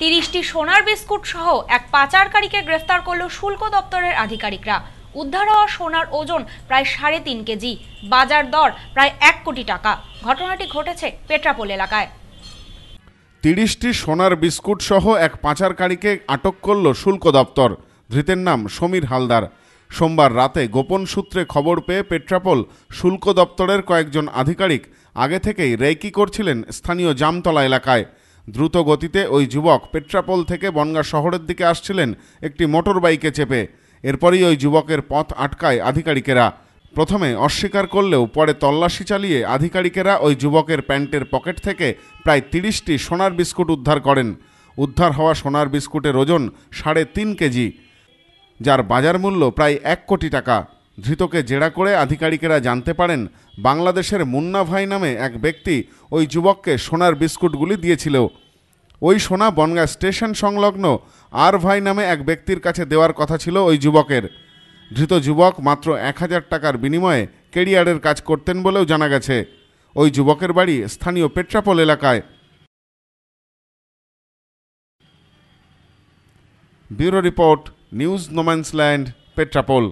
তিরিশটি সোনার বিস্কুট সহ এক পাচারকারীকে গ্রেফতার করল শুল্ক দপ্তরের আধিকারিকরা উদ্ধার হওয়া সোনার ওজন প্রায় সাড়ে তিন কেজি বাজার দর প্রায় এক কোটি টাকা ঘটনাটি ঘটেছে পেট্রাপোল এলাকায় তিরিশটি সোনার বিস্কুট সহ এক পাচারকারীকে আটক করল শুল্ক দপ্তর ধৃতের নাম সমীর হালদার সোমবার রাতে গোপন সূত্রে খবর পেয়ে পেট্রাপোল শুল্ক দপ্তরের কয়েকজন আধিকারিক আগে থেকেই রেকি করছিলেন স্থানীয় জামতলা এলাকায় দ্রুত গতিতে ওই যুবক পেট্রাপোল থেকে বনগা শহরের দিকে আসছিলেন একটি মোটর বাইকে চেপে এরপরই ওই যুবকের পথ আটকায় আধিকারিকেরা প্রথমে অস্বীকার করলেও পরে তল্লাশি চালিয়ে আধিকারিকেরা ওই যুবকের প্যান্টের পকেট থেকে প্রায় তিরিশটি সোনার বিস্কুট উদ্ধার করেন উদ্ধার হওয়া সোনার বিস্কুটের ওজন সাড়ে তিন কেজি যার বাজার মূল্য প্রায় এক কোটি টাকা ধৃতকে জেরা করে আধিকারিকেরা জানতে পারেন বাংলাদেশের মুন্না ভাই নামে এক ব্যক্তি ওই যুবককে সোনার বিস্কুটগুলি দিয়েছিল ওই সোনা বনগাঁ স্টেশন সংলগ্ন আর ভাই নামে এক ব্যক্তির কাছে দেওয়ার কথা ছিল ওই যুবকের ধৃত যুবক মাত্র এক হাজার টাকার বিনিময়ে কেরিয়ারের কাজ করতেন বলেও জানা গেছে ওই যুবকের বাড়ি স্থানীয় পেট্রাপোল এলাকায় bureau report news no man's land Petrapole